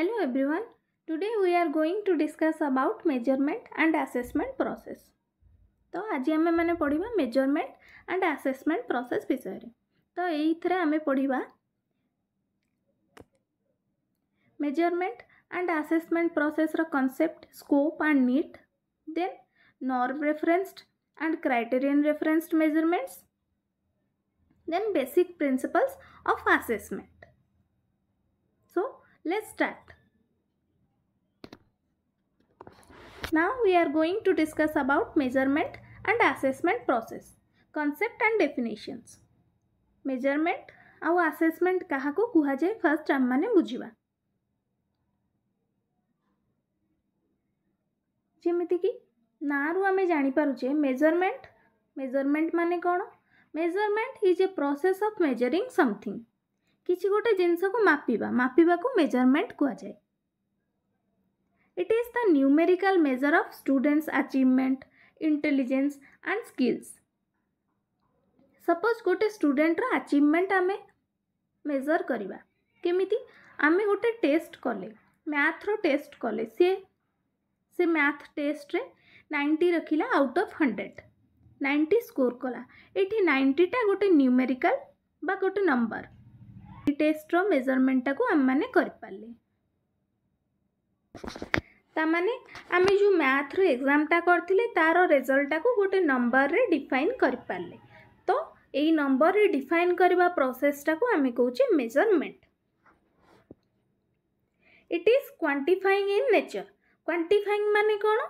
hello everyone today we are going to discuss about measurement and assessment process तो आज आम मैंने पढ़ा मेजरमेंट एंड आसेसमेंट प्रोसेस विषय तो यही थे आम पढ़ा measurement and assessment process concept scope and need then norm referenced and criterion referenced measurements then basic principles of assessment Let's start. Now we are going to discuss about measurement and assessment process, concept and definitions. Measurement आउ ଆଉ assessment first आम मैंने बुझा जमीक ना ନାଁରୁ आम ଜାଣିପାରୁଛେ measurement measurement मान कौन measurement is a process of measuring something କିଛି ଗୋଟେ ଜିନିଷକୁ ମାପିବା ମାପିବାକୁ ମେଜରମେଣ୍ଟ କୁହାଯାଏ it is the numerical measure of students achievement intelligence and skills suppose ଗୋଟେ ଷ୍ଟୁଡେଣ୍ଟର ଆଚିଭମେଣ୍ଟ ଆମେ ମେଜର କରିବା କେମିତି ଆମେ ଗୋଟେ ଟେଷ୍ଟ କଲେ ମ୍ୟାଥ୍ର ଟେଷ୍ଟ କଲେ ସିଏ ସେ ମ୍ୟାଥ୍ ଟେଷ୍ଟରେ ନାଇଣ୍ଟି ରଖିଲା out of hundred ninety score କଲା ଏଠି ନାଇଣ୍ଟିଟା ଗୋଟେ ନ୍ୟୁମେରିକାଲ ବା ଗୋଟେ ନମ୍ବର ଟେଷ୍ଟର ମେଜରମେଣ୍ଟଟାକୁ ଆମମାନେ କରିପାରିଲେ ତାମାନେ ଆମେ ଯେଉଁ ମ୍ୟାଥ୍ର ଏକ୍ଜାମ୍ଟା କରିଥିଲେ ତା'ର ରେଜଲ୍ଟଟାକୁ ଗୋଟେ ନମ୍ବରରେ ଡିଫାଇନ୍ କରିପାରିଲେ ତ ଏଇ ନମ୍ବରରେ ଡିଫାଇନ୍ କରିବା ପ୍ରୋସେସ୍ଟାକୁ ଆମେ କହୁଛେ measurement it is quantifying in nature quantifying ମାନେ କ'ଣ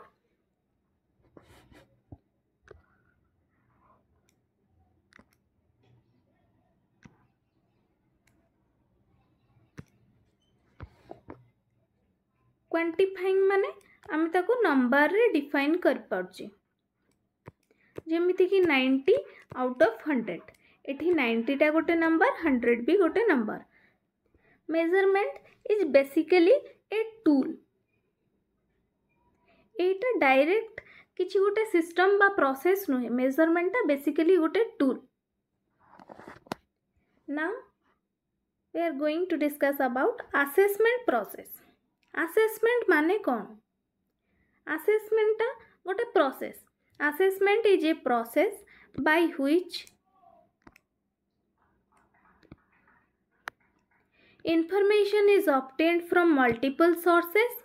କ୍ୱାଣ୍ଟିଫାଇଂ ମାନେ ଆମେ ତାକୁ ନମ୍ବରରେ ଡିଫାଇନ୍ କରିପାରୁଛେ ଯେମିତିକି ନାଇଣ୍ଟି ଆଉଟ୍ ଅଫ୍ ହଣ୍ଡ୍ରେଡ଼ ଏଠି ନାଇଣ୍ଟିଟା ଗୋଟେ ନମ୍ବର ହଣ୍ଡ୍ରେଡ଼ ବି ଗୋଟେ number measurement is basically a tool ଏଇଟା ଡାଇରେକ୍ଟ କିଛି ଗୋଟେ ସିଷ୍ଟମ୍ ବା ପ୍ରୋସେସ୍ ନୁହେଁ ମେଜରମେଣ୍ଟଟା ବେସିକାଲି ଗୋଟେ ଟୁଲ୍ ନା we are going to discuss about assessment process. Assessment मान कौन आसेसमेंटा गोटे process assessment is a process by which information is obtained from multiple sources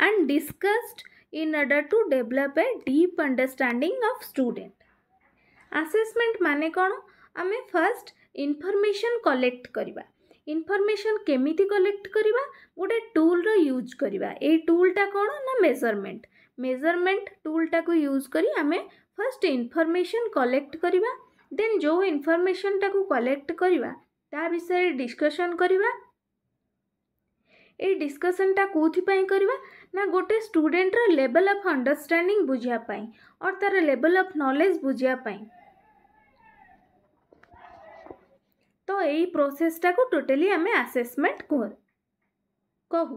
and discussed in order to develop a deep understanding of student assessment माने कौन आम first information collect करवा ইনফର୍ମେସନ୍ କେମିତି collect କରିବା ଗୋଟେ ଟୁଲ୍ର ୟୁଜ୍ କରିବା ଏଇ ଟୁଲ୍ଟା କ'ଣ ନା ମେଜରମେଣ୍ଟ ମେଜରମେଣ୍ଟ ଟୁଲ୍ଟାକୁ ୟୁଜ୍ କରି ଆମେ ଫାର୍ଷ୍ଟ ଇନଫର୍ମେସନ୍ କଲେକ୍ଟ କରିବା ଦେନ୍ ଯେଉଁ ଇନଫର୍ମେସନ୍ଟାକୁ କଲେକ୍ଟ କରିବା ତା ବିଷୟରେ ଡିସ୍କସନ୍ କରିବା ଏଇ ଡିସ୍କସନ୍ଟା କେଉଁଥିପାଇଁ କରିବା ନା ଗୋଟେ ଷ୍ଟୁଡେଣ୍ଟର ଲେବଲ୍ ଅଫ୍ ଅଣ୍ଡରଷ୍ଟାଣ୍ଡିଂ ବୁଝିବା ପାଇଁ ଅର୍ ତା'ର ଲେବଲ୍ ଅଫ୍ ନଲେଜ୍ ବୁଝିବା ପାଇଁ तो यही प्रोसेसटा को टोटाली आम आसेसमेंट कहू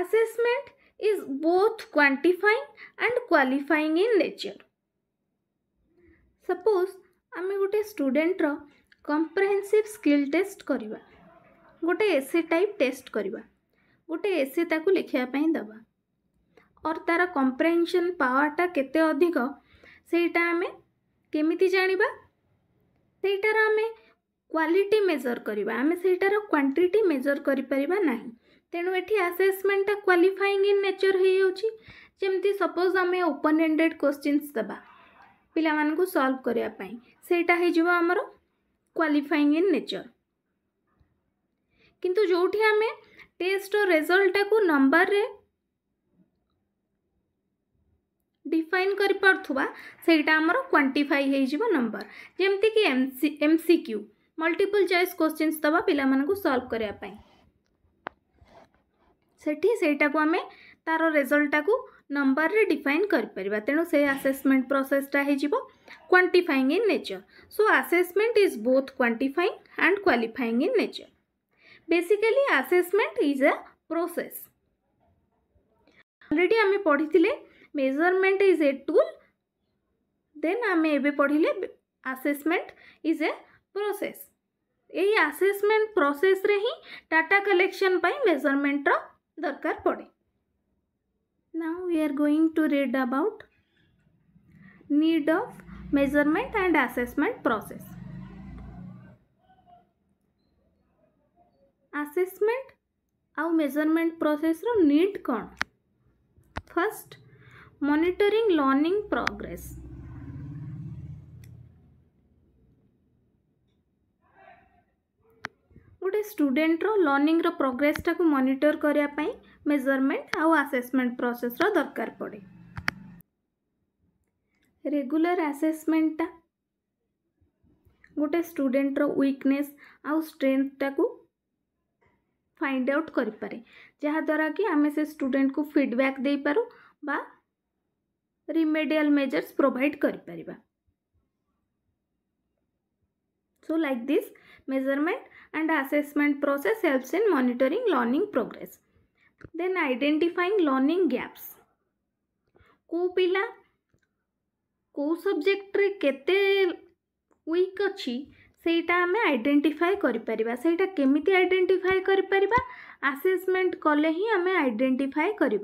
assessment is both quantifying and qualifying in nature suppose आम गोटे स्टूडेंटर कंप्रेहेनसीव स्किल टेस्ट करवा गोटे एसे टाइप टेस्ट करवा गोटे एसे लिखापी दबा और तार कंप्रेहेनसन पावरटा के अधिक सहीटा आम केमी जानवा सेटार आम क्वालिटी मेजर करवा आम से क्वांटीटी मेजर करना तेणु एटी आसेसमेंटा क्वाफाइंग इन नेचर हो जमी सपोज आम ओपन एंडेड क्वेश्चनस देवा पा सल्व करनेटा होमर क्वाफाइंग इन नेचर किंतु जो आम टेस्ट रेजल्टा को नंबर रे डिफाइन करमर क्वांटिफाई जमती जमीक M M C Q multiple choice questions दवा पिला सल्व करनेटा को आम तार रेजल्टा को नंबर रे डिफाइन कर तेणु से आसेसमेंट प्रोसेसटा हो quantifying in nature so assessment is both quantifying and qualifying in nature basically assessment is a process already आम पढ़ी measurement is a tool then आम ए पढ़ले आसेसमेंट इज ए प्रोसेस यही आसेसमेंट प्रोसेस रे ही डाटा कलेक्शन पर measurement दरकार पड़े now we are going to read about need of measurement and assessment process assessment आउ मेजरमेंट प्रोसेस रो नीड कौन फर्स्ट monitoring learning progress ଗୋଟେ ଷ୍ଟୁଡେଣ୍ଟର ଲର୍ଣ୍ଣିଂର ପ୍ରୋଗ୍ରେସ୍ଟାକୁ ମନିଟର କରିବା ପାଇଁ ମେଜରମେଣ୍ଟ ଆଉ ଆସେସମେଣ୍ଟ ପ୍ରୋସେସ୍ର ଦରକାର ପଡ଼େ ରେଗୁଲାର ଆସେସମେଣ୍ଟଟା ଗୋଟେ ଷ୍ଟୁଡେଣ୍ଟର ୱିକନେସ୍ ଆଉ ଷ୍ଟ୍ରେଙ୍ଗଥଟାକୁ ଫାଇଣ୍ଡ ଆଉଟ୍ କରିପାରେ ଯାହାଦ୍ୱାରା କି ଆମେ ସେ ଷ୍ଟୁଡେଣ୍ଟକୁ ଫିଡ଼ବ୍ୟାକ୍ ଦେଇପାରୁ ବା रिमेडियाल मेजर्स प्रोवाइड कर so like this measurement and assessment process helps in monitoring learning progress then identifying learning gaps को पिला को सब्जेक्ट रे केते वीक अच्छी सेटा आम आईडेटिफाई करमी आईडेटिफाई करसेसमेंट कले ही आम आईडेटिफाई कर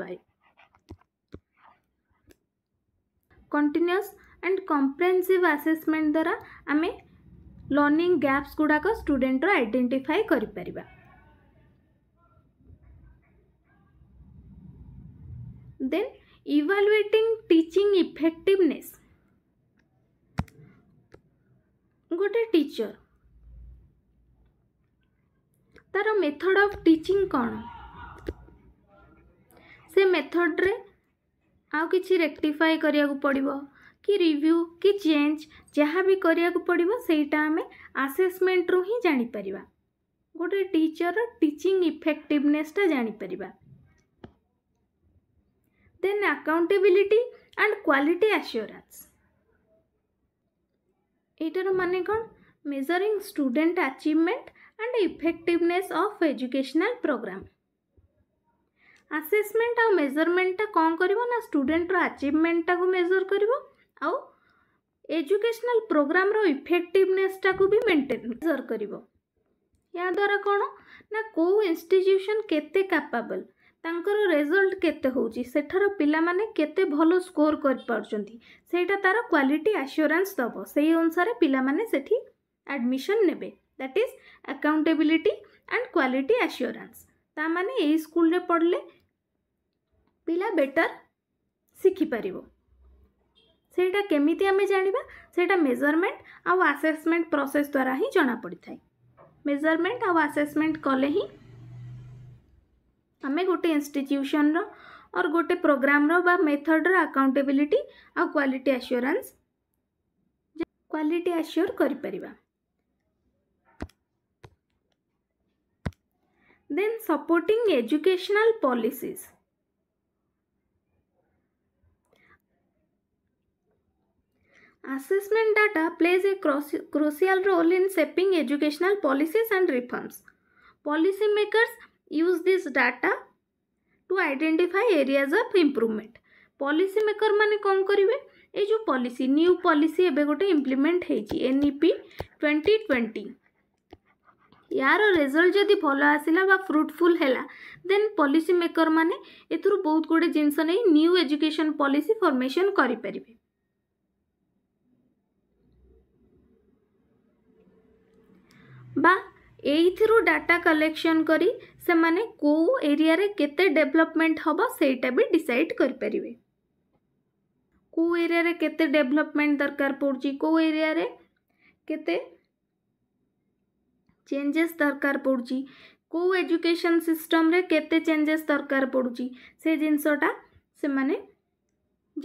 କଣ୍ଟିନ୍ୟୁଅସ୍ ଆଣ୍ଡ କମ୍ପ୍ରେହେନ୍ସିଭ୍ ଆସେସମେଣ୍ଟ ଦ୍ୱାରା ଆମେ ଲର୍ଣ୍ଣିଂ ଗ୍ୟାପ୍ସ ଗୁଡ଼ାକ ଷ୍ଟୁଡେଣ୍ଟର ଆଇଡେଣ୍ଟିଫାଏ କରିପାରିବା ଦେନ୍ ଇଭାଲୁଏଟିଂ ଟିଚିଂ ଇଫେକ୍ଟିଭନେସ୍ ଗୋଟେ ଟିଚର୍ ତା'ର ମେଥଡ଼ ଅଫ୍ ଟିଚିଂ କ'ଣ ସେ ମେଥଡ଼ରେ ଆଉ କିଛି ରେକ୍ଟିଫାଏ କରିବାକୁ ପଡ଼ିବ କି ରିଭ୍ୟୁ କି ଚେଞ୍ଜ ଯାହା ବି କରିବାକୁ ପଡ଼ିବ ସେଇଟା ଆମେ ଆସେସମେଣ୍ଟରୁ ହିଁ ଜାଣିପାରିବା ଗୋଟେ ଟିଚର୍ର ଟିଚିଂ ଇଫେକ୍ଟିଭନେସ୍ଟା ଜାଣିପାରିବା then accountability and quality assurance ଏଇଟାର ମାନେ କ'ଣ measuring student achievement and effectiveness of educational program assessment ଆଉ ମେଜରମେଣ୍ଟଟା କ'ଣ କରିବ ନା ଷ୍ଟୁଡେଣ୍ଟର ଆଚିଭମେଣ୍ଟଟାକୁ ମେଜର କରିବ ଆଉ ଏଜୁକେସନାଲ ପ୍ରୋଗ୍ରାମର ଇଫେକ୍ଟିଭନେସଟାକୁ ବି ମେଣ୍ଟେନ୍ ମେଜର କରିବ ଏହାଦ୍ୱାରା କ'ଣ ନା କେଉଁ ଇନଷ୍ଟିଟ୍ୟୁସନ୍ କେତେ କାପାବଲ୍ ତାଙ୍କର ରେଜଲ୍ଟ କେତେ ହେଉଛି ସେଠାର ପିଲାମାନେ କେତେ ଭଲ ସ୍କୋର କରିପାରୁଛନ୍ତି ସେଇଟା ତା'ର କ୍ୱାଲିଟି ଆସ୍ୟୁରାନ୍ସ ଦେବ ସେଇ ଅନୁସାରେ ପିଲାମାନେ ସେଠି ଆଡ଼ମିସନ୍ ନେବେ that is accountability and quality assurance ତା'ମାନେ ଏଇ ସ୍କୁଲରେ ପଢ଼ିଲେ पिला बेटर शिखिपर से कमी आम जाना से मेजरमेंट आउ आसेमेंट प्रोसेस द्वारा ही जना पड़ता है मेजरमेंट आउ आसेसमेंट कले ही आम गोटे इन्यूशन रोटे प्रोग्राम रेथड्र आकाउंटेबिलिटी आ क्वाटी आश्योरेन्स क्वालिटी आश्योर कर then supporting educational policies Assessment data plays a crucial role in shaping educational policies and reforms. Policymakers use this data to identify areas of improvement. Policymaker माने कौन करेंगे ये जो policy new policy एबे गोटे implement है जी NEP 2020 यार result जदि भल आसला बा फ्रुटफुल है देन पॉलिसी मेकर मैंने एथर बहुत गुड़े जिनस नहीं न्यू एजुकेशन पॉलिसी फॉर्मेशन करें বা ଏଇଥିରୁ ଡାଟା କଲେକ୍ସନ୍ କରି ସେମାନେ କେଉଁ ଏରିଆରେ କେତେ ଡେଭଲପମେଣ୍ଟ ହେବ ସେଇଟା ବି ଡିସାଇଡ଼୍ କରିପାରିବେ କେଉଁ ଏରିଆରେ କେତେ ଡେଭଲପମେଣ୍ଟ ଦରକାର ପଡ଼ୁଛି କେଉଁ ଏରିଆରେ କେତେ ଚେଞ୍ଜେସ୍ ଦରକାର ପଡ଼ୁଛି କେଉଁ ଏଜୁକେସନ୍ ସିଷ୍ଟମ୍ରେ କେତେ ଚେଞ୍ଜେସ୍ ଦରକାର ପଡ଼ୁଛି ସେ ଜିନିଷଟା ସେମାନେ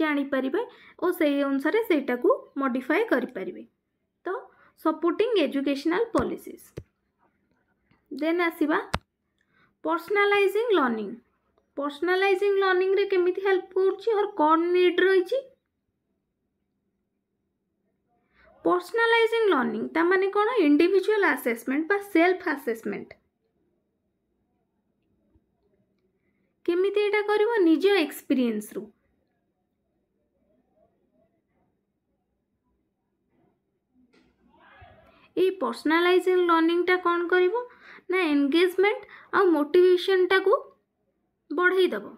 ଜାଣିପାରିବେ ଓ ସେଇ ଅନୁସାରେ ସେଇଟାକୁ ମଡ଼ିଫାଏ କରିପାରିବେ ସପୋର୍ଟିଂ ଏଜୁକେଶନାଲ୍ ପଲିସିସ୍ ଦେନ୍ ଆସିବା ପର୍ସନାଲାଇଜିଂ ଲର୍ଣ୍ଣିଂ ପର୍ସନାଲାଇଜିଂ ଲର୍ଣ୍ଣିଂରେ କେମିତି ହେଲ୍ପ କରୁଛି ଅର୍ କ'ଣ ନିଡ଼୍ ରହିଛି ପର୍ସନାଲାଇଜିଂ ଲର୍ଣ୍ଣିଂ ତା ମାନେ କ'ଣ ଇଣ୍ଡିଭିଜୁଆଲ୍ ଆସେସମେଣ୍ଟ ବା ସେଲ୍ଫ ଆସେସମେଣ୍ଟ କେମିତି ଏଇଟା କରିବ ନିଜ ଏକ୍ସପିରିଏନ୍ସରୁ ଏଇ ପର୍ସନାଲାଇଜିଂ ଲର୍ଣ୍ଣିଂଟା କ'ଣ କରିବ ନା ଏନ୍ଗେଜମେଣ୍ଟ ଆଉ ମୋଟିଭେସନ୍ଟାକୁ ବଢ଼େଇଦେବ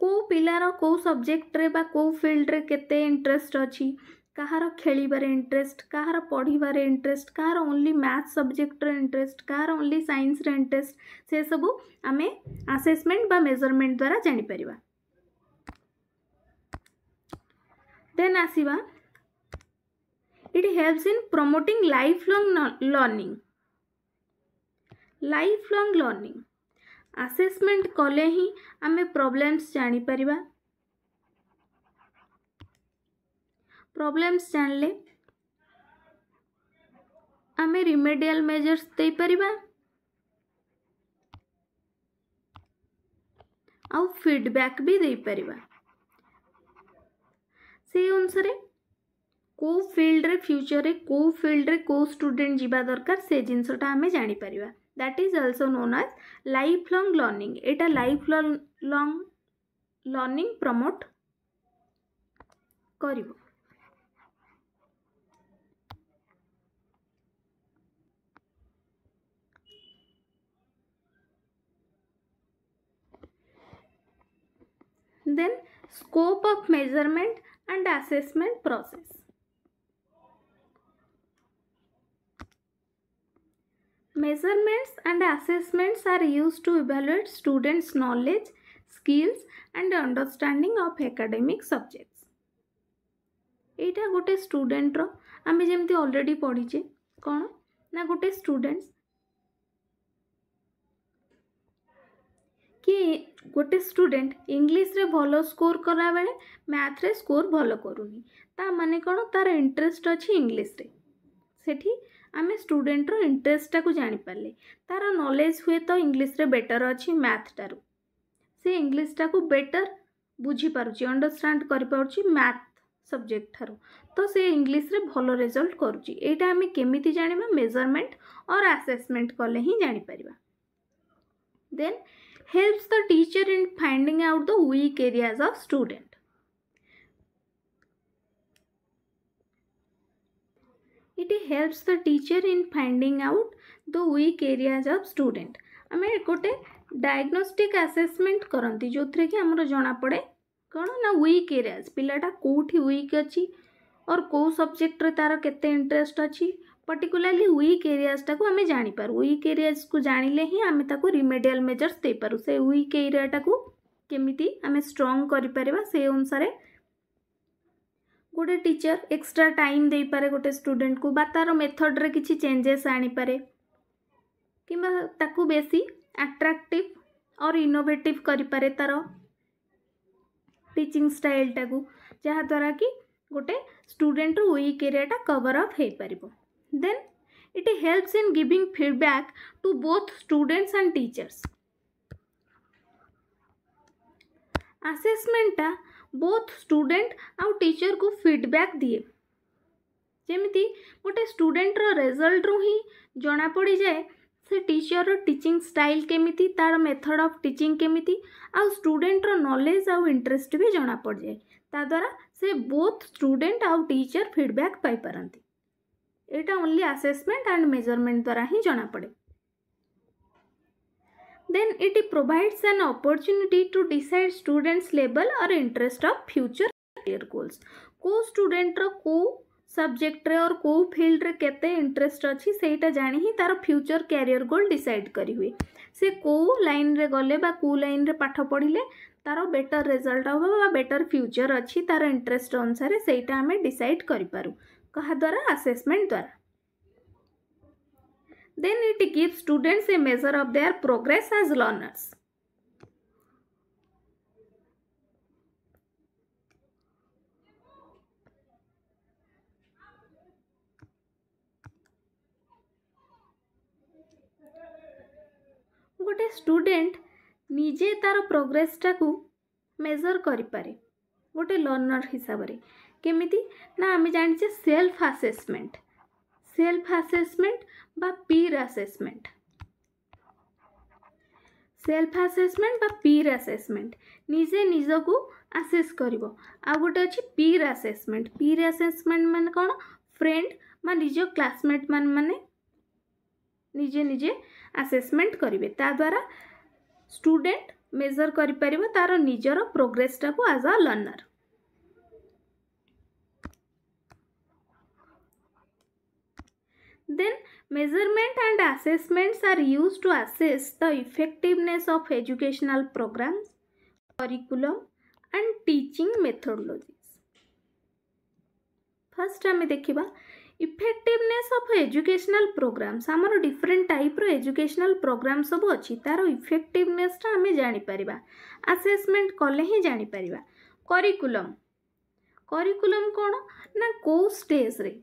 କେଉଁ ପିଲାର କେଉଁ ସବଜେକ୍ଟରେ ବା କେଉଁ ଫିଲ୍ଡରେ କେତେ ଇଣ୍ଟରେଷ୍ଟ ଅଛି कहार खेल इंटरेस्ट कहार पढ़वर इंटरेस्ट कहार ओनली मैथ सब्जेक्टर इंटरेस्ट कहार ओनली सैन्स इंटरेस्ट से सबू आम आसेसमेंट बा मेजरमेंट द्वारा जापर देन आसवा it helps in promoting life long learning life long learning assessment कले ही आम प्रोब्लेम्स जापरिया प्रोब्लेम्स जान ले आम रिमेडियाल मेजर्स दे पार फीडबैक भी दे पार से अनुसार को फील्ड रे फ्यूचर रे को फील्ड रे को स्टूडेंट जीवा दरकार से जिनसटा आम जापर that is also known as life long learning यहाँ लाइफ लंग लर्णिंग प्रमोट कर Then scope of measurement and assessment process. Measurements and assessments are used to evaluate students' knowledge, skills and understanding of academic subjects. এইটা গোটে স্টুডেন্টর আমি যেমতি already পড়িছে কোন না গোটে students কি ଗୋଟେ ଷ୍ଟୁଡେଣ୍ଟ ଇଂଲିଶରେ ଭଲ ସ୍କୋର କଲାବେଳେ ମ୍ୟାଥ୍ରେ ସ୍କୋର ଭଲ କରୁନି ତା ମାନେ କ'ଣ ତା'ର ଇଣ୍ଟରେଷ୍ଟ ଅଛି ଇଂଲିଶରେ ସେଠି ଆମେ ଷ୍ଟୁଡେଣ୍ଟର ଇଣ୍ଟରେଷ୍ଟଟାକୁ ଜାଣିପାରିଲେ ତା'ର ନଲେଜ ହୁଏତ ଇଂଲିଶରେ ବେଟର୍ ଅଛି ମ୍ୟାଥ୍ଟାରୁ ସେ ଇଂଲିଶଟାକୁ ବେଟର୍ ବୁଝିପାରୁଛି ଅଣ୍ଡରଷ୍ଟାଣ୍ଡ କରିପାରୁଛି ମ୍ୟାଥ୍ ସବଜେକ୍ଟ ଠାରୁ ତ ସେ ଇଂଲିଶରେ ଭଲ ରେଜଲ୍ଟ କରୁଛି ଏଇଟା ଆମେ କେମିତି ଜାଣିବା ମେଜରମେଣ୍ଟ ଅର୍ ଆସେସମେଣ୍ଟ କଲେ ହିଁ ଜାଣିପାରିବା ଦେନ୍ helps the teacher in finding out the weak areas of student. It helps the teacher in finding out the weak areas of student. ଆମେ ଗୋଟେ ଡାଏଗ୍ନୋଷ୍ଟିକ୍ ଆସେସମେଣ୍ଟ କରନ୍ତି ଯେଉଁଥିରେ କି ଆମର ଜଣାପଡ଼େ କ'ଣ ନା ୱିକ୍ ଏରିଆଜ୍ ପିଲାଟା କେଉଁଠି ୱିକ୍ ଅଛି ଅର୍ କେଉଁ ସବଜେକ୍ଟରେ ତା'ର କେତେ ଇଣ୍ଟରେଷ୍ଟ अच्छी पर्टिकुलाली विक् एरियाजा को जापर विक् एरियाज को जाने ही आम रिमेडियाल मेजर्स दे पार से विक् एरिया केमी आम स्ट्रंग करसार गोटे टीचर एक्सट्रा टाइम दे पारे गोटे स्टूडेंट को तार मेथड्रे कि चेंजेस आनी पारे कि बेसी आट्राक्टिव और इनोवेटिव करे तार टीचिंग स्टाइल टाकू को जहाद्वारा कि गोटे स्टूडेंट रिक् एरिया कवर हो पार then it helps in giving feedback to both students and teachers ଆସେସମେଣ୍ଟଟା ବହୁତ ଷ୍ଟୁଡେଣ୍ଟ ଆଉ ଟିଚରକୁ ଫିଡ଼ବ୍ୟାକ୍ ଦିଏ ଯେମିତି ଗୋଟେ ଷ୍ଟୁଡେଣ୍ଟର ରେଜଲ୍ଟରୁ ହିଁ ଜଣାପଡ଼ିଯାଏ ସେ ଟିଚରର ଟିଚିଂ ଷ୍ଟାଇଲ୍ କେମିତି केमी ମେଥଡ଼ स्टूडेंट रो नॉलेज ଆଉ इंटरेस्ट भी जना पड़ जाए ताद्वारा से both student student teacher feedback पाई ପାଇପାରନ୍ତି यहाँ ओनली आसेसमेंट एंड मेजरमेंट द्वारा ही जना पड़े then it provides an opportunity to decide students level और interest of future career goals को स्टूडेंटर को सब्जेक्ट रे और को फील्ड रे के इंटरेस्ट अच्छी से जाण ही तार फ्यूचर क्यारिययर गोल डिसाइड करे से कौ लाइन रे गले कौ लाइन रे पाठ पढ़ले तार बेटर रिजल्ट हे बेटर फ्यूचर अच्छी तार इंटरेस्ट अनुसार से डिसाइड कर पारू କାହା ଦ୍ୱାରା ଆସେସମେଣ୍ଟ ଦ୍ୱାରା then it gives students a measure of their progress as learners ଗୋଟେ ଷ୍ଟୁଡେଣ୍ଟ ନିଜେ ତାର ପ୍ରୋଗ୍ରେସଟାକୁ ମେଜର୍ କରିପାରେ ଗୋଟେ ଲର୍ଣ୍ଣର ହିସାବରେ କେମିତି ନା ଆମେ ଜାଣିଛେ ସେଲ୍ଫ ଆସେସମେଣ୍ଟ ସେଲ୍ଫ ଆସେସମେଣ୍ଟ বা পির আসেসমেন্ট সেলফ আসেসমেন্ট বা পির আসেসমেন্ট নিজে নিজকু আসেস করব আউ গোটে অছি পির আসেসমেন্ট পির আসেসমেন্ট মানে কোন ফ্রেন্ড বা নিজ ক্লাসমেট মানে মানে নিজে নিজে আসেসমেন্ট করবে তা দ্বারা স্টুডেন্ট মেজর করে পারিব তার নিজের প্রোগ্রেসটাকু আজ আ লর্নর Then measurement and assessments are used to assess the effectiveness of educational programs, curriculum and teaching methodologies. First आम देखा इफेक्टिवनेस अफ एजुकेशनाल प्रोग्राम्स आमर डिफरेन्ट टाइप्र एजुकेशनाल प्रोग्राम सब अच्छी तार इफेक्टिवनेसटा आम जापर आसेसमेंट कले ही जापर करकुलम करिकुलम कौन ना कौ स्टेज्रे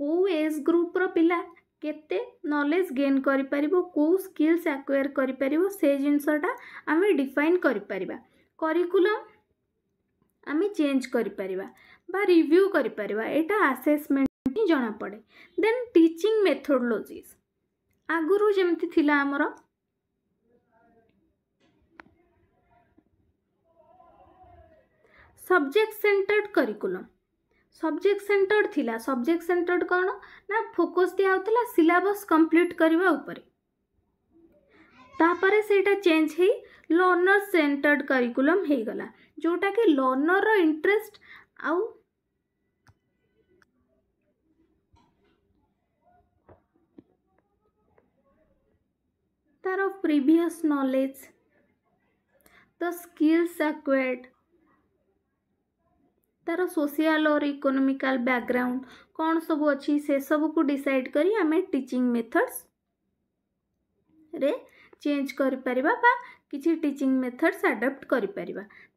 କେଉଁ ଏଜ୍ ଗ୍ରୁପ୍ର ପିଲା କେତେ ନଲେଜ୍ ଗେନ୍ କରିପାରିବ କେଉଁ ସ୍କିଲ୍ସ ଆକ୍ୱେୟାର କରିପାରିବ ସେ ଜିନିଷଟା ଆମେ ଡିଫାଇନ୍ କରିପାରିବା କରିକୁଲମ୍ ଆମେ ଚେଞ୍ଜ କରିପାରିବା ବା ରିଭ୍ୟୁ କରିପାରିବା ଏଇଟା ଆସେସମେଣ୍ଟ ହିଁ ଜଣାପଡ଼େ ଦେନ୍ ଟିଚିଂ ମେଥଡ଼ୋଲୋଜିସ୍ ଆଗରୁ ଯେମିତି ଥିଲା ଆମର subject centred curriculum subject centred ଥିଲା ସବଜେକ୍ଟ ସେଣ୍ଟର୍ଡ଼ କ'ଣ ନା ଫୋକସ୍ ଦିଆହେଉଥିଲା ସିଲାବସ୍ କମ୍ପ୍ଲିଟ୍ କରିବା ଉପରେ ତାପରେ ସେଇଟା ଚେଞ୍ଜ ହେଇ ଲର୍ଣ୍ଣର ସେଣ୍ଟର୍ଡ଼ କରିକୁଲମ୍ ହେଇଗଲା ଯେଉଁଟାକି ଲର୍ଣ୍ଣରର ଇଣ୍ଟରେଷ୍ଟ ଆଉ ତାର previous knowledge the skills acquired तार सोशियाल और इकोनोमिकाल बैकग्राउंड कौन सब अच्छी से सब कुछ डिसाइड करें टीचिंग मेथड्स रे चेंज कर किसी टीचिंग मेथड्स आडप्ट कर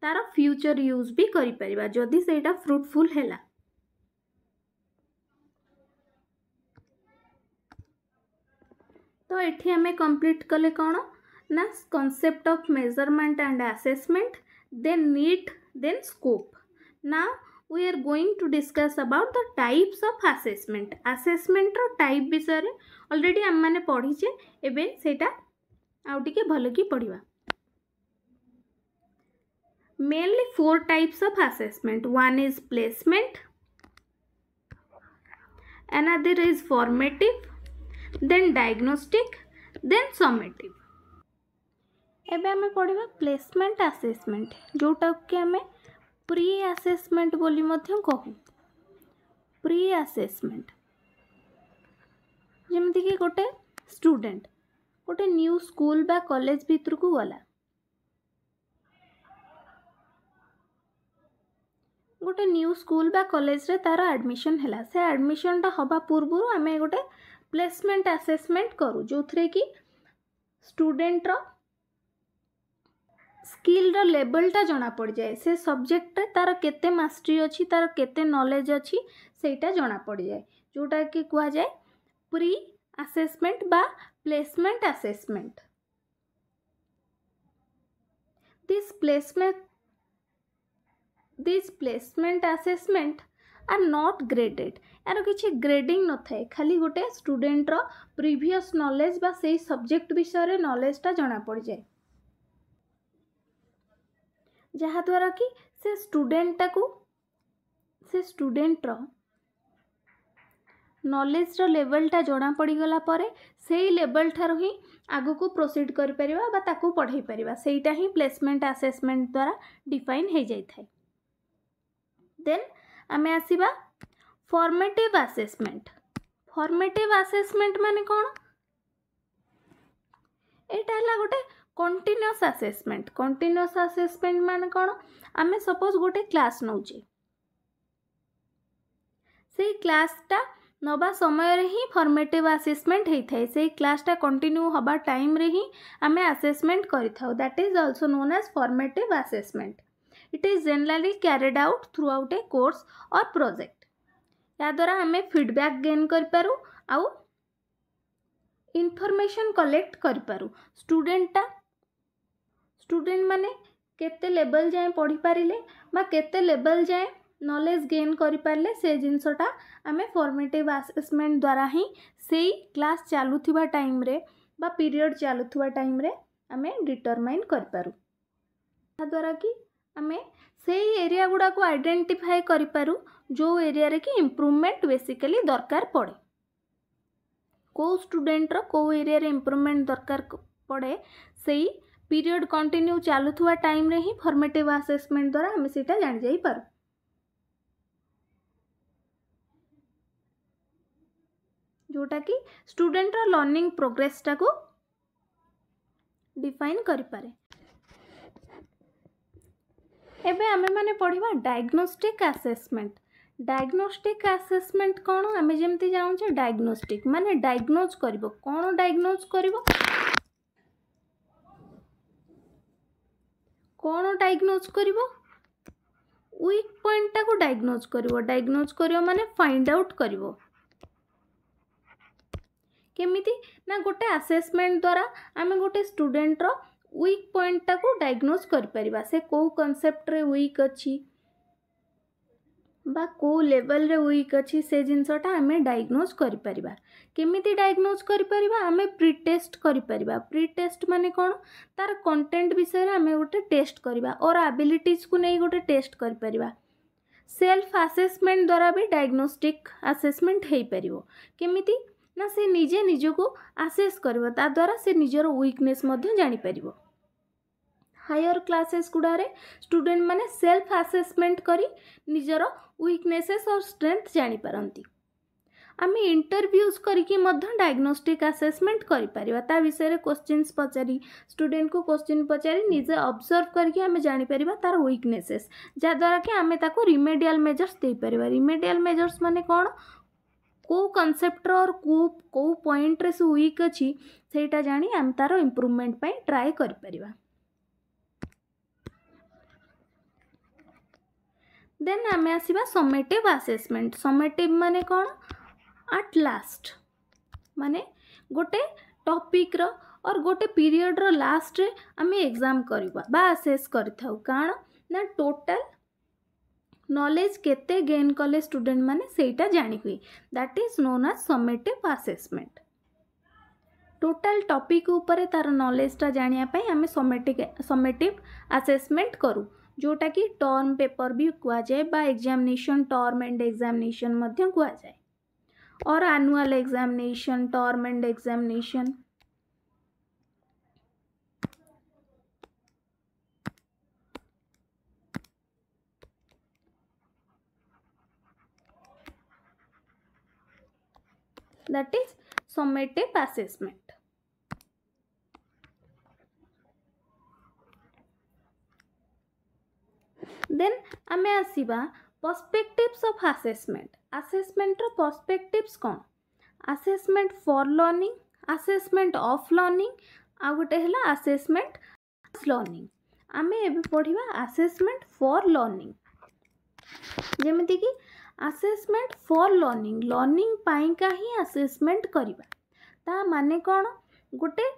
तार फ्यूचर यूज भी करी से फ्रुटफुल है तो ये आम कम्प्लीट कले कौन ना concept of measurement and assessment then need then scope now we are going to discuss about the types of assessment assessment ର type ବିଷୟରେ already ଆମେ ମାନେ ପଢ଼ିଛେ ଏବେ ସେଇଟା ଆଉ ଟିକେ ଭଲକି ପଢ଼ିବା mainly four types of assessment one is placement another is formative then diagnostic then summative ଏବେ ଆମେ ପଢ଼ିବା ପ୍ଲେସମେଣ୍ଟ ଆସେସମେଣ୍ଟ ଯେଉଁଟାକୁ କି ଆମେ ପ୍ରି ଆସେସମେଣ୍ଟ ବୋଲି ମଧ୍ୟ କହୁ ପ୍ରି ଆସେସମେଣ୍ଟ ଯେମିତିକି ଗୋଟେ ଷ୍ଟୁଡେଣ୍ଟ ଗୋଟେ ନ୍ୟୁ ସ୍କୁଲ ବା କଲେଜ ଭିତରକୁ ଗଲା ଗୋଟେ ନ୍ୟୁ ସ୍କୁଲ ବା କଲେଜରେ ତା'ର ଆଡ଼ମିସନ୍ ହେଲା ସେ ଆଡ଼ମିସନ୍ଟା ହେବା ପୂର୍ବରୁ ଆମେ ଗୋଟେ ପ୍ଲେସମେଣ୍ଟ ଆସେସମେଣ୍ଟ କରୁ ଯେଉଁଥିରେ କି ଷ୍ଟୁଡେଣ୍ଟର ସ୍କିଲ୍ର ଲେବଲ୍ଟା ଜଣାପଡ଼ିଯାଏ ସେ ସବଜେକ୍ଟଟା ତା'ର କେତେ ମାଷ୍ଟ୍ରି ଅଛି ତା'ର କେତେ ନଲେଜ୍ ଅଛି ସେଇଟା ଜଣାପଡ଼ିଯାଏ ଯେଉଁଟାକି କୁହାଯାଏ ପ୍ରି ଆସେସମେଣ୍ଟ ବା placement assessment this placement this placement assessment are not graded ଏହାର କିଛି ଗ୍ରେଡ଼ିଂ ନଥାଏ ଖାଲି ଗୋଟେ ଷ୍ଟୁଡେଣ୍ଟର প্রিভিয়স ନଲେଜ୍ ବା ସେଇ ସବଜେକ୍ଟ ବିଷୟରେ ନଲେଜ୍ଟା ଜଣାପଡ଼ିଯାଏ ଯାହାଦ୍ୱାରା କି ସେ ଷ୍ଟୁଡ଼େଣ୍ଟଟାକୁ ସେ ଷ୍ଟୁଡ଼େଣ୍ଟର ନଲେଜର ଲେଭେଲଟା ଜଣା ପଡ଼ିଗଲା ପରେ ସେଇ ଲେଭେଲ ଠାରୁ ହିଁ ଆଗକୁ ପ୍ରୋସିଡ଼ କରିପାରିବା ବା ତାକୁ ପଢ଼ାଇ ପାରିବା ସେଇଟା ହିଁ ପ୍ଲେସମେଣ୍ଟ ଆସେସମେଣ୍ଟ ଦ୍ୱାରା ଡିଫାଇନ୍ ହୋଇଯାଇଥାଏ ଦେନ୍ ଆମେ ଆସିବା ଫର୍ମେଟିଭ୍ ଆସେସମେଣ୍ଟ ଫର୍ମେଟିଭ୍ ଆସେସମେଣ୍ଟ ମାନେ କ'ଣ ଏଇଟା ହେଲା ଗୋଟେ কন্টিনিউস আসেসমেন্ট কন্টিনিউস আসেসমেন্ট মানে କ'ଣ ଆମେ ସପୋଜ୍ ଗୋଟେ କ୍ଲାସ୍ ନେଉଛେ ସେଇ କ୍ଲାସ୍ଟା ନେବା ସମୟରେ ହିଁ ଫର୍ମେଟିଭ୍ ଆସେସମେଣ୍ଟ ହୋଇଥାଏ ସେଇ କ୍ଲାସ୍ଟା କଣ୍ଟିନ୍ୟୁ ହେବା ଟାଇମ୍ରେ ହିଁ ଆମେ ଆସେସମେଣ୍ଟ କରିଥାଉ that is also known as formative assessment it is generally carried out throughout a course or project ଏହାଦ୍ୱାରା ଆମେ ଫିଡ଼ବ୍ୟାକ୍ ଗେନ୍ କରିପାରୁ ଆଉ ଇନଫର୍ମେସନ୍ କଲେକ୍ଟ କରିପାରୁ ଷ୍ଟୁଡେଣ୍ଟଟା ଷ୍ଟୁଡେଣ୍ଟ ମାନେ କେତେ ଲେବଲ୍ ଯାଏଁ ପଢ଼ିପାରିଲେ ବା କେତେ ଲେବଲ୍ ଯାଏଁ ନଲେଜ୍ ଗେନ୍ କରିପାରିଲେ ସେ ଜିନିଷଟା ଆମେ ଫର୍ମେଟିଭ୍ ଆସେସମେଣ୍ଟ ଦ୍ୱାରା ହିଁ ସେଇ କ୍ଲାସ୍ ଚାଲୁଥିବା ଟାଇମ୍ରେ ବା ପିରିୟଡ଼ ଚାଲୁଥିବା ଟାଇମ୍ରେ ଆମେ ଡିଟରମାଇନ୍ କରିପାରୁ ତାହାଦ୍ୱାରା କି ଆମେ ସେଇ ଏରିଆ ଗୁଡ଼ାକୁ ଆଇଡେଣ୍ଟିଫାଏ କରିପାରୁ ଯେଉଁ ଏରିଆରେ କି ଇମ୍ପ୍ରୁଭମେଣ୍ଟ ବେସିକାଲି ଦରକାର ପଡ଼େ କେଉଁ ଷ୍ଟୁଡେଣ୍ଟର କେଉଁ ଏରିଆରେ ଇମ୍ପ୍ରୁଭମେଣ୍ଟ ଦରକାର ପଡ଼େ ସେଇ ପିରିୟଡ଼ କଣ୍ଟିନ୍ୟୁ ଚାଲୁଥିବା ଟାଇମ୍ରେ ହିଁ ଫର୍ମେଟିଭ୍ ଆସେସମେଣ୍ଟ ଦ୍ୱାରା ଆମେ ସେଇଟା ଜାଣିଯାଇପାରୁ ଯେଉଁଟାକି ଷ୍ଟୁଡେଣ୍ଟର ଲର୍ଣ୍ଣିଂ ପ୍ରୋଗ୍ରେସ୍ଟାକୁ ଡିଫାଇନ୍ କରିପାରେ ଏବେ ଆମେମାନେ ପଢ଼ିବା ଡାଇଗ୍ନୋଷ୍ଟିକ୍ ଆସେସମେଣ୍ଟ ଡାଇଗ୍ନୋଷ୍ଟିକ୍ ଆସେସମେଣ୍ଟ କ'ଣ ଆମେ ଯେମିତି ଜାଣୁଛେ ଡାଏଗ୍ନୋଷ୍ଟିକ୍ ମାନେ ଡାଏଗ୍ନୋଜ୍ କରିବ କ'ଣ ଡାଇଗ୍ନୋଜ୍ କରିବ କ'ଣ ଡାଇଗ୍ନୋଜ୍ କରିବ ୱିକ୍ ପଏଣ୍ଟଟାକୁ ଡାଇଗ୍ନୋଜ୍ କରିବ ଡାଇଗ୍ନୋଜ୍ କରିବ ମାନେ ଫାଇଣ୍ଡ ଆଉଟ୍ କରିବ କେମିତି ନା ଗୋଟେ ଆସେସମେଣ୍ଟ ଦ୍ୱାରା ଆମେ ଗୋଟେ ଷ୍ଟୁଡେଣ୍ଟର ୱିକ୍ ପଏଣ୍ଟଟାକୁ ଡାଇଗ୍ନୋଜ୍ କରିପାରିବା ସେ କେଉଁ କନସେପ୍ଟରେ ୱିକ୍ ଅଛି বা କେଉଁ ଲେଭେଲ୍ରେ ୱିକ୍ ଅଛି ସେ ଜିନିଷଟା ଆମେ ଡାଇଗ୍ନୋଜ୍ କରିପାରିବା କେମିତି ଡାଇଗ୍ନୋଜ୍ କରିପାରିବା ଆମେ ପ୍ରି ଟେଷ୍ଟ କରିପାରିବା ପ୍ରି ଟେଷ୍ଟ ମାନେ କ'ଣ ତା'ର କଣ୍ଟେଣ୍ଟ ବିଷୟରେ ଆମେ ଗୋଟେ ଟେଷ୍ଟ କରିବା ଅର୍ ଆବିଲିଟିଜ୍କୁ ନେଇ ଗୋଟେ ଟେଷ୍ଟ କରିପାରିବା ସେଲ୍ଫ ଆସେସମେଣ୍ଟ ଦ୍ୱାରା ବି ଡାଇଗ୍ନୋଷ୍ଟିକ୍ ଆସେସମେଣ୍ଟ ହେଇପାରିବ କେମିତି ନା ସେ ନିଜେ ନିଜକୁ ଆସେସ୍ କରିବ ତାଦ୍ୱାରା ସେ ନିଜର ୱିକନେସ୍ ମଧ୍ୟ ଜାଣିପାରିବ हायर क्लासेस गुड़े स्टूडेंट मैंने सेल्फ आसेसमेंट करजर विकनेसेस और स्ट्रेंथ जापार आम इंटरव्यूज करोस्टिक आसेसमेंट करोश्चि पचार स्टूडे को क्वेश्चन पचारे अब्जर्व करें जापर तार विकनेसेस जहाद्वारा कि आम रिमेडियाल मेजर्स दे पार रिमेडियाल मेजर्स मैंने कौन कौ कनसेप्टर और कौ कौ पॉइंट से विक् अच्छी से जाने आम तार इम्प्रुवमेंट ट्राए करें देन आम आसवा समेटिव आसेसमेंट समेटिव मान कौन आट लास्ट मान गोटे टॉपिक रो और गोटे पीरियड रो लास्ट रे आम एग्जाम करसेस कर टोटल नॉलेज केते गेन कले स्टूडेंट माने सेटा जानी हुई that is known as summative assessment total topic ऊपर तार नॉलेज टा जानिया पई हमें समेटिक समेटिव आसेसमेंट करू जोटा कि टर्म पेपर भी कहुए एग्जामिनेशन टर्म एंड एग्जामिनेशन कहुए और annual examination term end examination that is summative assessment ଦେନ୍ ଆମେ ଆସିବା ପର୍ସପେକ୍ଟିଭ୍ସ ଅଫ୍ ଆସେସମେଣ୍ଟ ଆସେସମେଣ୍ଟର ପର୍ସପେକ୍ଟିଭ୍ସ କ'ଣ assessment for learning assessment of learning ଆଉ ଗୋଟେ ହେଲା ଆସେସମେଣ୍ଟ ଲର୍ଣ୍ଣିଂ ଆମେ ଏବେ ପଢ଼ିବା ଆସେସମେଣ୍ଟ ଫର୍ ଲର୍ଣ୍ଣିଂ ଯେମିତିକି ଆସେସମେଣ୍ଟ ଫର୍ ଲର୍ଣ୍ଣିଂ ଲର୍ଣ୍ଣିଂ ପାଇଁକା ହିଁ ଆସେସମେଣ୍ଟ କରିବା ତା ମାନେ କ'ଣ ଗୋଟେ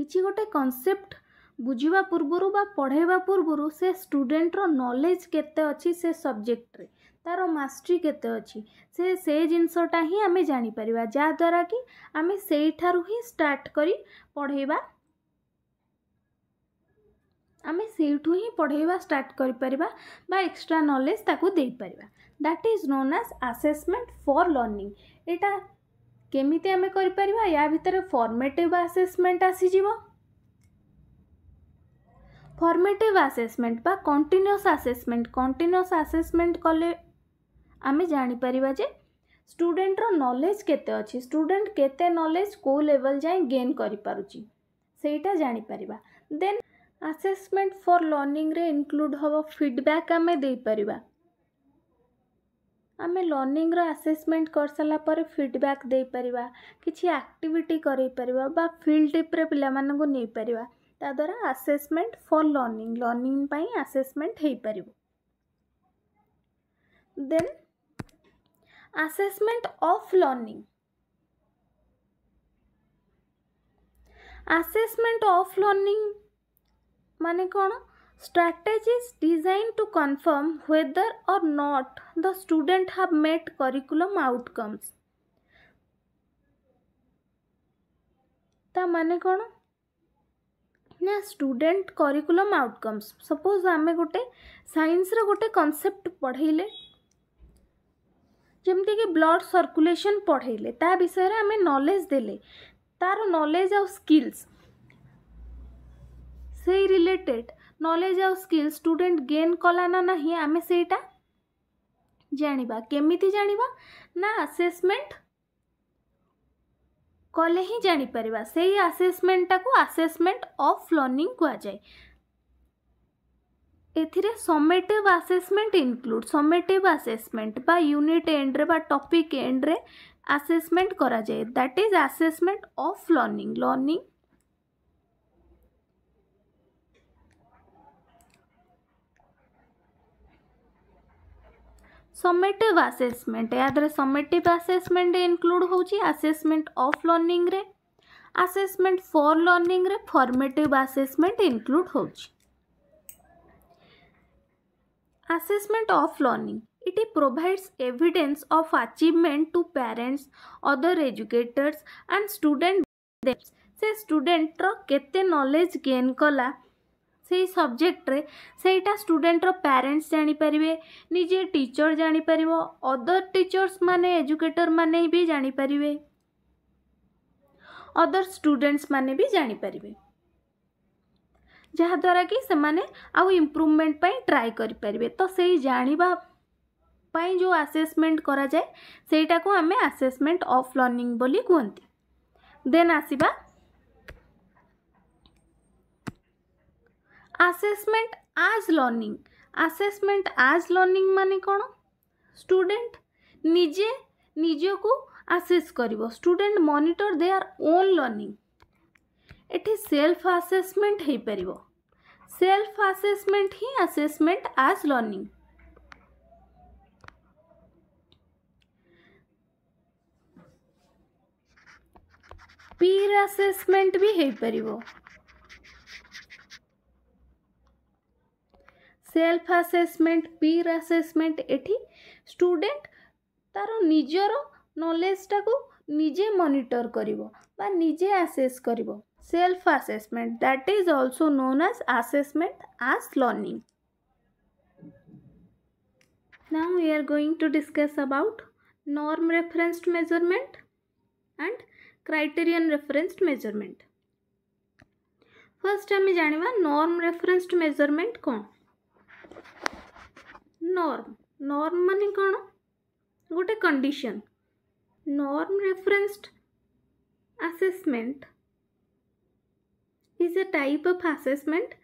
କିଛି ଗୋଟେ କନସେପ୍ଟ ବୁଝିବା ପୂର୍ବରୁ ବା ପଢ଼ାଇବା ପୂର୍ବରୁ ସେ ଷ୍ଟୁଡେଣ୍ଟର ନଲେଜ୍ କେତେ ଅଛି ସେ ସବଜେକ୍ଟରେ ତା'ର ମାଷ୍ଟ୍ରି କେତେ ଅଛି ସେ ସେ ଜିନିଷଟା ହିଁ ଆମେ ଜାଣିପାରିବା ଯାହାଦ୍ୱାରା କି ଆମେ ସେଇଠାରୁ ହିଁ ଷ୍ଟାର୍ଟ କରି ପଢ଼େଇବା ଆମେ ସେଇଠୁ ହିଁ ପଢ଼େଇବା ଷ୍ଟାର୍ଟ କରିପାରିବା ବା ଏକ୍ସଟ୍ରା ନଲେଜ୍ ତାକୁ ଦେଇପାରିବା that is known as assessment for learning ଏଇଟା କେମିତି ଆମେ କରିପାରିବା ୟା ଭିତରେ ଫର୍ମେଟିଭ୍ ଆସେସମେଣ୍ଟ ଆସିଯିବ ফর্মেটিভ আসেসমেন্ট বা কন্টিনিউস আসেসমেন্ট কন্টিনিউস আসেসমেন্ট কলে আমি জাঁপারা যে স্টুডেন্টর নলেজ কেতে অছি স্টুডেন্ট কেতে নলেজ কেউ লেভেল যাই গেন করে পুচি সেইটা জাঁপারা দেন আসেসমেন্ট ফর লর্নিংরে ইনক্লুড হব ফিডব্যাক আমি দেইপারা ଆମେ ଲର୍ଣ୍ଣିଂର ଆସେସମେଣ୍ଟ କରିସାରିଲା ପରେ ଫିଡ଼ବ୍ୟାକ୍ ଦେଇପାରିବା କିଛି ଆକ୍ଟିଭିଟି କରେଇପାରିବା ବା ଫିଲ୍ଡ ଟ୍ରିପ୍ରେ ପିଲାମାନଙ୍କୁ ନେଇପାରିବା ताद्वारा assessment for learning learning assessment हो पार दे assessment of learning assessment of learning माने कौन strategies designed to confirm whether or not the student have met curriculum outcomes ता माने कौन ନା ଷ୍ଟୁଡେଣ୍ଟ କରିକୁଲମ୍ ଆଉଟକମ୍ସ ସପୋଜ୍ ଆମେ ଗୋଟେ ସାଇନ୍ସର ଗୋଟେ କନସେପ୍ଟ ପଢ଼େଇଲେ ଯେମିତିକି ବ୍ଲଡ଼ ସର୍କୁଲେସନ୍ ପଢ଼େଇଲେ ତା ବିଷୟରେ ଆମେ ନଲେଜ୍ ଦେଲେ ତାର ନଲେଜ୍ ଆଉ ସ୍କିଲ୍ସ ସେଇ ରିଲେଟେଡ଼ ନଲେଜ୍ ଆଉ ସ୍କିଲ୍ ଷ୍ଟୁଡେଣ୍ଟ ଗେନ୍ କଲା ନା ନାହିଁ ଆମେ ସେଇଟା ଜାଣିବା କେମିତି ଜାଣିବା ନା ଆସେସମେଣ୍ଟ କଲେ ହିଁ ଜାଣିପାରିବା ସେଇ ଆସେସମେଣ୍ଟଟାକୁ ଆସେସମେଣ୍ଟ ଅଫ୍ ଲର୍ଣ୍ଣିଂ କୁହାଯାଏ ଏଥିରେ summative assessment include summative assessment ବା ୟୁନିଟ୍ ଏଣ୍ଡରେ ବା ଟପିକ୍ ଏଣ୍ଡରେ ଆସେସମେଣ୍ଟ କରାଯାଏ that is assessment of learning learning summative assessment याद समेटिव आसेसमेंट इनक्लूड होसेसमेंट of learning assessment for learning formative assessment include हो assessment of learning it provides evidence of achievement to parents other educators and student से स्टूडेंटर के knowledge gain कला से सब्जेक्टे से स्टूडेंटर parents जापरवे निजे टीचर जापर अदर टीचर्स मैंने एजुकेटर मैंने भी जापर अदर स्टूडेंट्स मैंने भी जापर जहाद्वारा कि इम्प्रुवमेंट पर ट्राए करें तो से जानवाई जो आसेसमेंट करा जाए सेटा को आम आसेसमेंट ऑफ लर्निंग बोली कहते देन आसवा assessment as learning assessment as learning ମାନେ କ'ଣ ଷ୍ଟୁଡେଣ୍ଟ ନିଜେ ନିଜକୁ ଆସେସ୍ କରିବ student monitor they are own learning ଏଠି ସେଲ୍ଫ ଆସେସମେଣ୍ଟ ହୋଇପାରିବ ସେଲ୍ଫ ଆସେସମେଣ୍ଟ ହିଁ assessment as learning peer assessment ବି ହୋଇପାରିବ ସେଲ୍ଫ ଆସେସମେଣ୍ଟ ପିର୍ ଆସେସମେଣ୍ଟ ଏଠି ଷ୍ଟୁଡ଼େଣ୍ଟ ତା'ର ନିଜର ନଲେଜଟାକୁ ନିଜେ ମନିଟର କରିବ ବା ନିଜେ ଆସେସ୍ କରିବ self assessment that is also known as assessment as learning now we are going to discuss about norm referenced measurement and criterion referenced measurement first हमें जानिबा norm referenced measurement कौन ନର୍ମ ନର୍ମ ମାନେ କ'ଣ ଗୋଟେ condition norm referenced assessment is a type of assessment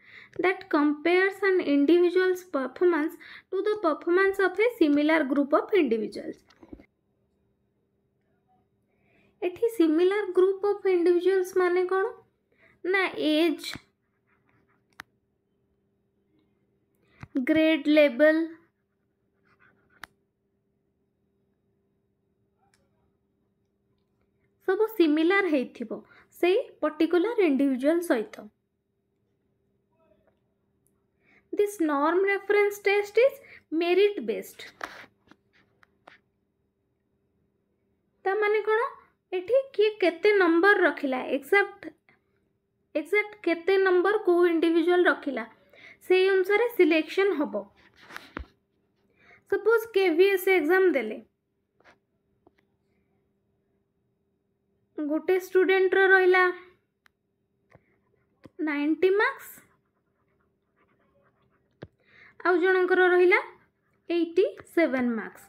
that compares an individual's performance to the performance of a similar group of individuals. ଏଠି similar group of individuals ମାନେ କ'ଣ ନା age grade ଲେବଲ୍ similar ହେଇଥିବ ସେଇ ପର୍ଟିକୁଲାର ଇଣ୍ଡିଭିଜୁଆଲ୍ ସହିତ this norm reference test is merit based ତା ମାନେ କ'ଣ ଏଠି କିଏ କେତେ ନମ୍ବର ରଖିଲା ଏକ୍ସାକ୍ଟ ଏକ୍ସାକ୍ଟ କେତେ ନମ୍ବର କେଉଁ ଇଣ୍ଡିଭିଜୁଆଲ୍ ରଖିଲା ସେଇ ଅନୁସାରେ ସିଲେକ୍ସନ୍ ହେବ suppose K V S exam ଦେଲେ ଗୋଟେ ଷ୍ଟୁଡେଣ୍ଟର ରହିଲା ନାଇଣ୍ଟି ମାର୍କସ୍ ଆଉ ଜଣଙ୍କର ରହିଲା ଏଇଟି ସେଭେନ୍ ମାର୍କ୍ସ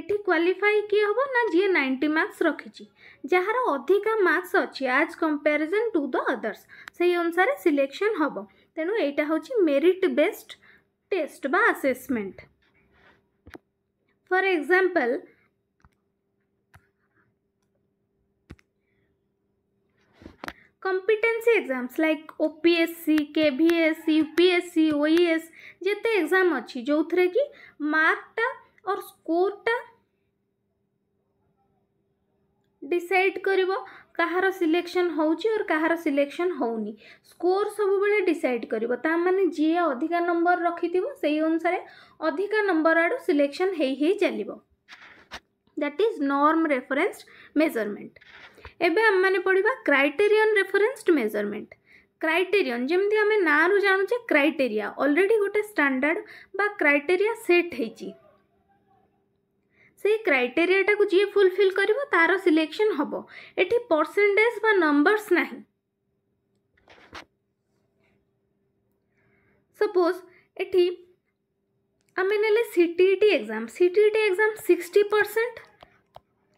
ଏଠି କ୍ୱାଲିଫାଇ କିଏ ହେବ ନା ଯିଏ ନାଇଣ୍ଟି ମାର୍କସ୍ ରଖିଛି ଯାହାର ଅଧିକା ମାର୍କସ୍ ଅଛି as comparison to the others ସେଇ ଅନୁସାରେ ସିଲେକ୍ସନ୍ ହେବ ତେଣୁ ଏଇଟା ହେଉଛି ମେରିଟ୍ ବେସ୍ଡ ଟେଷ୍ଟ ବା assessment for example competency exams like O P S C K V S C U P S C O S जिते एग्जाम अच्छी जो थे कि मार्कटा और स्कोरटा डिसाइड कर कहार सिलेक्शन हो कहार सिलेक्शन हो स्कोर सब बड़े डिसाइड कर जी अधिका नंबर रखि थी से अनुसार अधिका नंबर आड़ सिलेक्शन हो चलो that is norm referenced measurement एवं आम मैंने पढ़ा क्राइटेरियन रेफरेन्सड मेजरमेंट क्राइटेरियन जमी आम ना रु जाणुचे क्राइटेरिया अलरेडी गोटे स्टाडार्ड बा क्राइटेरिया सेट होती से क्राइटेरियाटा को जी फुलफिल कर तार सिलेक्शन हम ये परसेंटेज बा नंबर्स ना सपोज एटी ଆମେ ନେଲେ C T E T exam C T E T exam sixty percent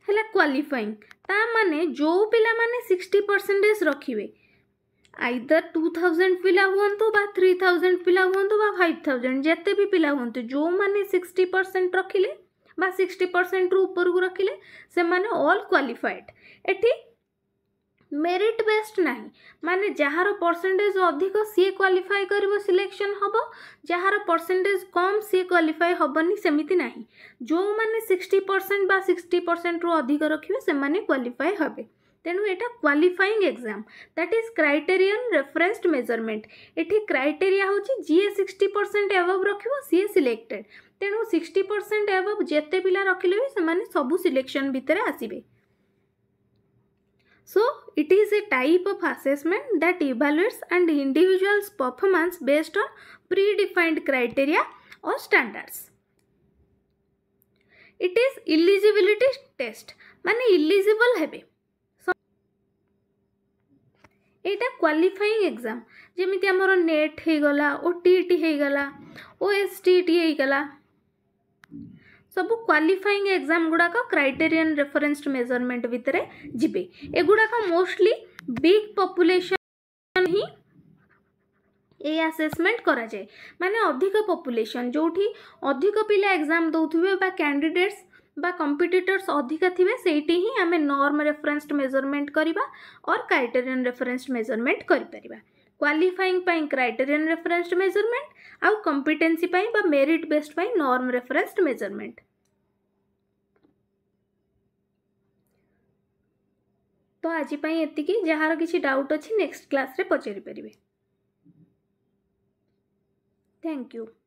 ହେଲା କ୍ୱାଲିଫାଇଂ ତା'ମାନେ ଯେଉଁ ପିଲାମାନେ ସିକ୍ସଟି ପରସେଣ୍ଟେଜ୍ ରଖିବେ ଆଇଦର୍ ଟୁ ଥାଉଜେଣ୍ଡ ପିଲା ହୁଅନ୍ତୁ ବା ଥ୍ରୀ ଥାଉଜେଣ୍ଡ ପିଲା ହୁଅନ୍ତୁ ବା ଫାଇଭ୍ ଥାଉଜେଣ୍ଡ ଯେତେ ବି ପିଲା ହୁଅନ୍ତୁ ଯେଉଁମାନେ ସିକ୍ସଟି ପରସେଣ୍ଟ ରଖିଲେ বা ସିକ୍ସଟି ପରସେଣ୍ଟରୁ ଉପରକୁ ରଖିଲେ ସେମାନେ ଅଲ୍ କ୍ୱାଲିଫାଏଡ଼୍ ଏଠି মেরিট ବେସ୍ଡ ନାହିଁ ମାନେ ଯାହାର ପରସେଣ୍ଟେଜ୍ ଅଧିକ ସିଏ କ୍ୱାଲିଫାଏ କରିବ ସିଲେକ୍ସନ୍ ହେବ ଯାହାର ପରସେଣ୍ଟେଜ୍ କମ୍ ସିଏ କ୍ୱାଲିଫାଏ ହେବନି ସେମିତି ନାହିଁ ଯେଉଁମାନେ ସିକ୍ସଟି ପରସେଣ୍ଟ ବା ସିକ୍ସଟି ପରସେଣ୍ଟରୁ ଅଧିକ ରଖିବେ ସେମାନେ କ୍ୱାଲିଫାଏ ହେବେ ତେଣୁ ଏଇଟା qualifying exam that is criterion referenced measurement ଏଠି କ୍ରାଇଟେରିଆ ହେଉଛି ଯିଏ ସିକ୍ସଟି ପରସେଣ୍ଟ ଏଭବ୍ ରଖିବ ସିଏ ସିଲେକ୍ଟେଡ଼୍ ତେଣୁ ସିକ୍ସଟି ପରସେଣ୍ଟ ଏଭବ୍ ଯେତେ ପିଲା ରଖିଲେ ବି ସେମାନେ ସବୁ ସିଲେକ୍ସନ୍ ଭିତରେ ଆସିବେ So, it is a type of assessment that evaluates an individual's performance based on predefined criteria or standards. It is eligibility test. মানে ইলিজিবল হবে এইটা କ୍ୱାଲିଫାଇଂ ଏକ୍ଜାମ୍ ଯେମିତି ଆମର ନେଟ୍ ହେଇଗଲା ଓ ଟି ଇ ଟି ହେଇଗଲା ଓ ଏସ୍ ଟି ଇ ଟି ହେଇଗଲା ସବୁ କ୍ୱାଲିଫାଇଂ ଏକ୍ଜାମ୍ ଗୁଡ଼ାକ କ୍ରାଇଟେରିଆନ୍ ରେଫରେନ୍ସଡ୍ ମେଜରମେଣ୍ଟ ଭିତରେ ଯିବେ ଏଗୁଡ଼ାକ ମୋଷ୍ଟଲି ବିଗ୍ ପପୁଲେସନ୍ ହିଁ ଏ ଆସେସମେଣ୍ଟ କରାଯାଏ ମାନେ ଅଧିକ ପପୁଲେସନ୍ ଯେଉଁଠି ଅଧିକ ପିଲା ଏକ୍ଜାମ୍ ଦେଉଥିବେ ବା କ୍ୟାଣ୍ଡିଡେଟ୍ସ বা কম্পিটিটর্স অধিকা থিবে সেইটি হি আমি নর্ম রেফরেন্সড মেজরমেন্ট করিবা অর ক্রাইটেরিয়ান রেফরেন্সড মেজরমেন্ট করিপারিবা क्वाफाइंग क्राइटेरियन रेफरेन्सड मेजरमेंट आउ कंपिटेन्सी मेरीट बेस्ड पर नर्म रेफरेन्सड मेजरमेंट तो आज ये जार कि डाउट अच्छी नेक्स्ट क्लास पचारिपर थैंक यू